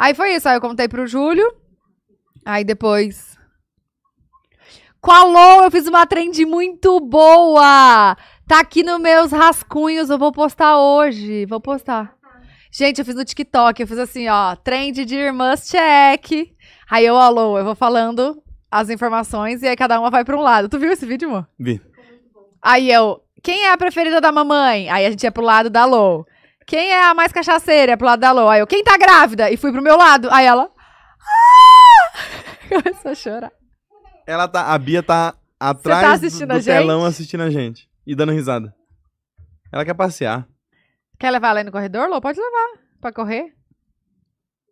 Aí foi isso. Aí eu contei pro Júlio. Aí depois. Com a eu fiz uma trend muito boa. Tá aqui nos meus rascunhos. Eu vou postar hoje. Vou postar. Gente, eu fiz no TikTok. Eu fiz assim, ó. Trend de irmãs check. Aí eu, alô, eu vou falando as informações e aí cada uma vai pra um lado. Tu viu esse vídeo, amor? Vi. Aí eu, quem é a preferida da mamãe? Aí a gente ia pro lado da Lou. Quem é a mais cachaceira? Pro lado da Lô. Aí eu, quem tá grávida? E fui pro meu lado. Aí ela. Ah! Começou a chorar. Ela tá. A Bia tá, tá atrás tá assistindo do, do telão assistindo a gente. E dando risada. Ela quer passear. Quer levar ela aí no corredor, Lô? Pode levar. Pra correr.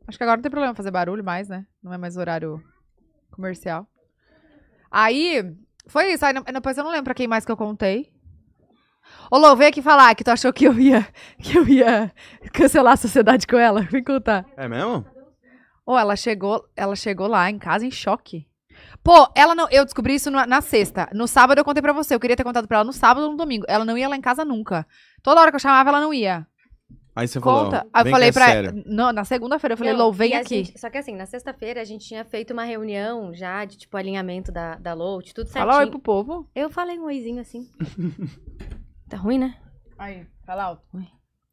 Acho que agora não tem problema fazer barulho mais, né? Não é mais horário comercial. Aí, foi isso. Aí depois eu não lembro pra quem mais que eu contei. Ô, Lô, vem aqui falar que tu achou que eu ia, que eu ia cancelar a sociedade com ela. Vem contar. É mesmo? Ô, ela chegou, ela chegou lá em casa em choque. Pô, ela não. Eu descobri isso na, na, sexta. No sábado eu contei pra você. Eu queria ter contado pra ela no sábado ou no domingo. Ela não ia lá em casa nunca. Toda hora que eu chamava, ela não ia. Aí você Conta. falou. Aí eu falei é pra ela. Não, na segunda-feira eu falei, Lou, vem aqui. Gente, só que assim, na sexta-feira a gente tinha feito uma reunião já de tipo alinhamento da, da Lou, de tudo certinho. Fala oi pro povo. Eu falei um oizinho assim. Tá ruim, né? Aí, fala alto.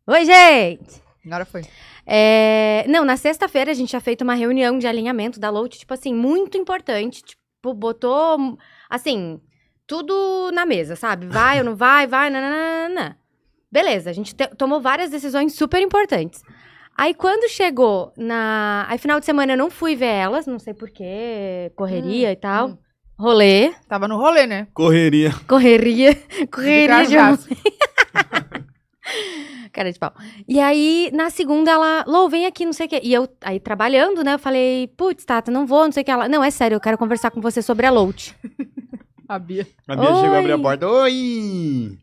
Oi, gente! Agora foi. É... Não, na sexta-feira a gente tinha feito uma reunião de alinhamento da Lout, tipo assim, muito importante. Tipo, botou, assim, tudo na mesa, sabe? Vai ou não vai, vai, nananana. Beleza, a gente tomou várias decisões super importantes. Aí quando chegou na. Aí final de semana eu não fui ver elas, não sei porquê, correria hum, e tal. Hum. Rolê. Tava no rolê, né? Correria. Correria. Correria de, de Cara de pau. E aí, na segunda, ela, Lou, vem aqui, não sei o quê. E eu, aí, trabalhando, né, eu falei, putz, Tata, não vou, não sei o que. Ela, não, é sério, eu quero conversar com você sobre a Lout. a Bia. A Bia Oi. chegou a abrir a porta. Oi!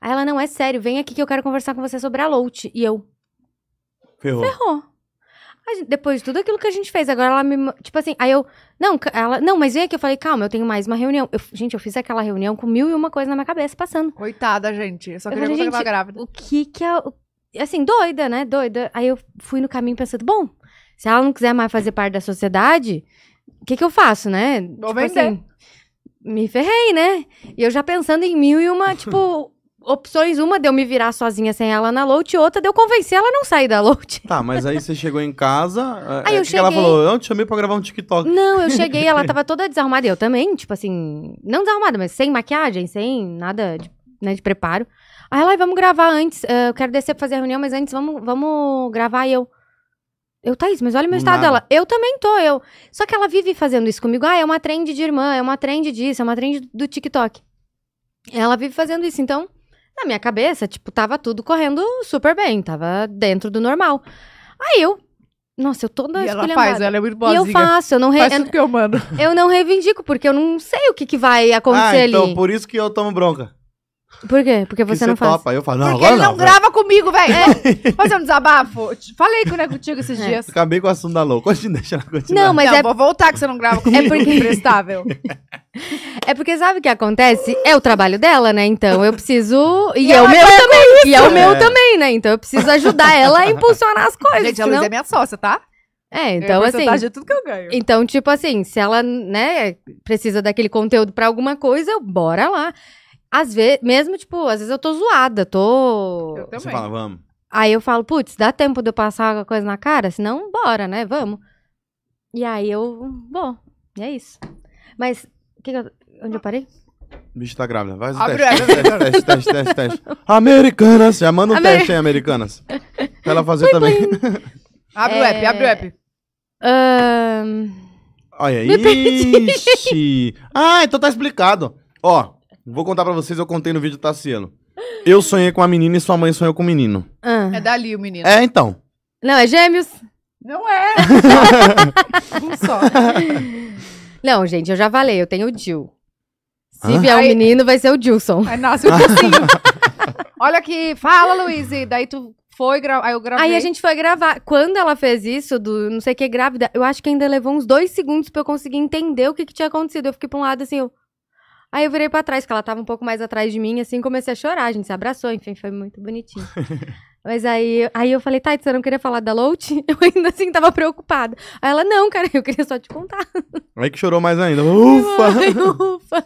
Aí ela, não, é sério, vem aqui que eu quero conversar com você sobre a Lout. E eu, ferrou. Ferrou gente, depois de tudo aquilo que a gente fez, agora ela me. Tipo assim, aí eu. Não, ela. Não, mas vem aqui, eu falei, calma, eu tenho mais uma reunião. Eu, gente, eu fiz aquela reunião com mil e uma coisa na minha cabeça passando. Coitada, gente. Eu só queria eu falei, grávida. O que que a. Assim, doida, né? Doida. Aí eu fui no caminho pensando, bom, se ela não quiser mais fazer parte da sociedade, o que que eu faço, né? Vou tipo assim, vender. assim. Me ferrei, né? E eu já pensando em mil e uma, tipo opções. Uma deu me virar sozinha sem ela na load, outra deu convencer ela a não sair da loot Tá, mas aí você chegou em casa. É, aí é, eu que cheguei. ela falou, eu te chamei pra gravar um TikTok. Não, eu cheguei, ela tava toda desarrumada. Eu também, tipo assim, não desarrumada, mas sem maquiagem, sem nada de, né, de preparo. Aí ela, vamos gravar antes. Uh, eu quero descer pra fazer a reunião, mas antes vamos, vamos gravar. E eu. Eu, Thaís, mas olha o meu estado dela. Eu também tô, eu. Só que ela vive fazendo isso comigo. Ah, é uma trend de irmã, é uma trend disso, é uma trend do TikTok. Ela vive fazendo isso. Então, na minha cabeça, tipo, tava tudo correndo super bem, tava dentro do normal. Aí eu nossa, eu toda e ela faz, ela é muito boazinha. E eu faço, eu não re... Faz tudo que eu mando. Eu não reivindico, porque eu não sei o que, que vai ah, acontecer ah, então, ali. então por isso que eu tomo bronca. Por quê? Porque você, você não faz. Eu falo, não, Porque ele não, não grava comigo, velho. É. Fazer um desabafo. Falei né, contigo esses é. dias. Acabei com o assunto da louca. Hoje deixa ela continuar. Não, mas não, é... vou voltar que você não grava comigo. É porque... é Imprestável. É porque sabe o que acontece? É o trabalho dela, né? Então eu preciso. E, e é o meu também. E é o meu é. também, né? Então eu preciso ajudar ela a impulsionar as coisas. Gente, senão... a Luísa é minha sócia, tá? É, então eu assim. De tudo que eu ganho. Então, tipo assim, se ela, né, precisa daquele conteúdo para alguma coisa, eu bora lá. Às vezes, mesmo, tipo, às vezes eu tô zoada, tô. Eu também. Você fala, vamos. Aí eu falo, putz, dá tempo de eu passar alguma coisa na cara? Senão, bora, né? Vamos. E aí eu vou. E é isso. Mas, que que eu... onde eu parei? O bicho tá grávida. Vai Abre teste, teste, teste, teste, teste. Americanas! Já manda um Amer... teste aí, Americanas. Pra ela fazer também. abre o app, abre o app. Um... É, Olha, ixi. Ah, então tá explicado. Ó, Vou contar pra vocês, eu contei no vídeo do Tassiano. Eu sonhei com a menina e sua mãe sonhou com o menino. Ah. É dali o menino. É, então. Não, é gêmeos? Não é. um só. Não, gente, eu já falei, eu tenho o Jill. Se Hã? vier um menino, vai ser o Dilson. Aí nasce o Dilson. Olha aqui, fala, Luiz. E daí tu foi, gravar, aí eu gravei. Aí a gente foi gravar. Quando ela fez isso, do não sei o que grávida, eu acho que ainda levou uns dois segundos pra eu conseguir entender o que, que tinha acontecido. Eu fiquei pra um lado assim, eu. Aí eu virei para trás, que ela tava um pouco mais atrás de mim, assim, comecei a chorar, a gente se abraçou, enfim, foi muito bonitinho. Mas aí, aí eu falei, Tati, você não queria falar da Lout? Eu ainda assim tava preocupada. Aí ela, não, cara, eu queria só te contar. Aí que chorou mais ainda. Ufa! Ai, ufa!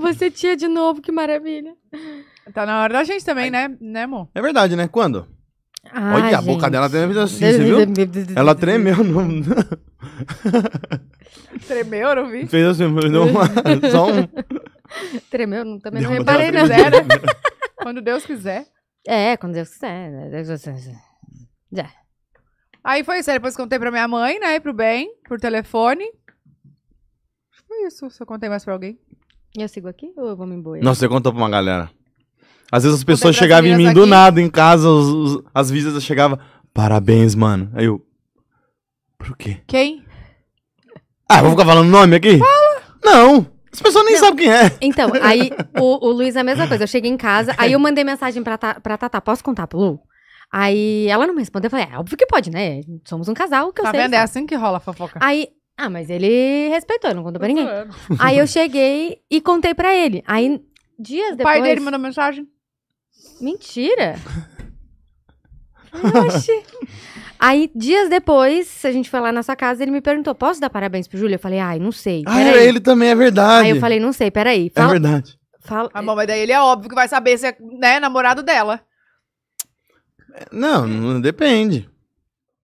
você tia de novo, que maravilha. Tá na hora da gente também, aí... né, né, amor? É verdade, né? Quando? Ah, Olha, gente. a boca dela deve assim, você viu? Ela tremeu. No... tremeu, não vi? Fez assim, deu uma, só um... Tremeu, não, também deu não reparei, não. Quiser, né? quando Deus quiser. É, quando Deus quiser. Né? Já. Aí foi isso, depois contei pra minha mãe, né, e pro bem, por telefone. Foi isso, se eu contei mais pra alguém. E eu sigo aqui ou eu vou me embora? Não, você contou pra uma galera. Às vezes as pessoas chegavam em mim aqui. do nada em casa, os, os, as visitas chegavam, parabéns, mano. Aí eu. Por quê? Quem? Ah, vou ficar falando nome aqui? Fala! Não! As pessoas nem não. sabem quem é. Então, aí o, o Luiz é a mesma coisa. Eu cheguei em casa, aí eu mandei mensagem pra, ta, pra Tatá. Posso contar pro Lu? Aí ela não me respondeu. Eu falei, é óbvio que pode, né? Somos um casal que tá eu sei. Tá vendo? É assim que rola a fofoca. Aí, ah, mas ele respeitou, não contou pra tá ninguém. Aí eu cheguei e contei pra ele. Aí, dias o depois. O pai dele mandou mensagem? Mentira! Oxi. Aí, dias depois, a gente foi lá na sua casa, ele me perguntou: posso dar parabéns pro Júlio? Eu falei, ai, não sei. Ah, ele também, é verdade. Aí eu falei, não sei, peraí. É fala, é verdade. Fala... Ah, bom, mas daí ele é óbvio que vai saber se é né, namorado dela. Não, não depende.